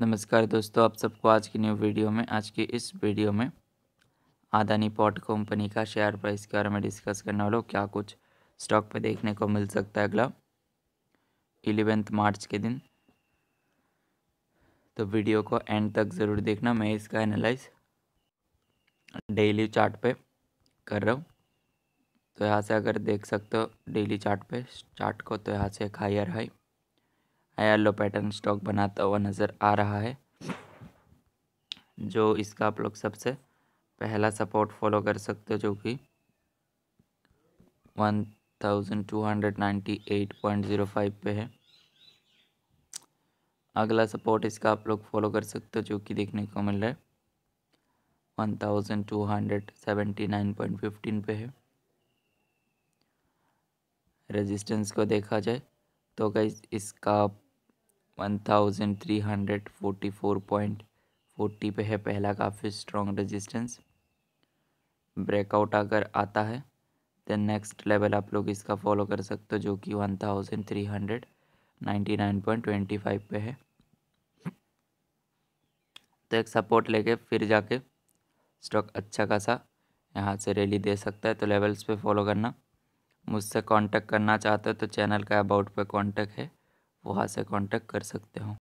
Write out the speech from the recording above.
नमस्कार दोस्तों आप सबको आज की न्यू वीडियो में आज की इस वीडियो में आदानी पॉट कंपनी का शेयर प्राइस के बारे में डिस्कस करने वाला क्या कुछ स्टॉक पे देखने को मिल सकता है अगला एलेवेंथ मार्च के दिन तो वीडियो को एंड तक ज़रूर देखना मैं इसका एनालाइज डेली चार्ट पे कर रहा हूँ तो यहाँ से अगर देख सकते हो डेली चार्ट पे चार्ट को तो यहाँ से एक higher high higher low pattern stock बनाता हुआ नज़र आ रहा है जो इसका आप लोग सबसे पहला सपोर्ट फॉलो कर सकते हो जो कि one thousand two hundred five पे है अगला सपोर्ट इसका आप लोग फॉलो कर सकते हो जो कि देखने को मिल रहा है one thousand two hundred seventy nine point fifteen पे है रेजिस्टेंस को देखा जाए तो कई इसका one thousand three hundred forty four point forty पे है पहला काफ़ी स्ट्रॉन्ग रेजिस्टेंस ब्रेकआउट अगर आता है देन नेक्स्ट लेवल आप लोग इसका फॉलो कर सकते हो जो कि one thousand three hundred nine point twenty five पे है तो एक सपोर्ट लेके फिर जाके स्टॉक अच्छा खासा यहाँ से रैली दे सकता है तो लेवल्स पे फॉलो करना मुझसे कांटेक्ट करना चाहते हो तो चैनल का अबाउट पे कांटेक्ट है वहाँ से कांटेक्ट कर सकते हो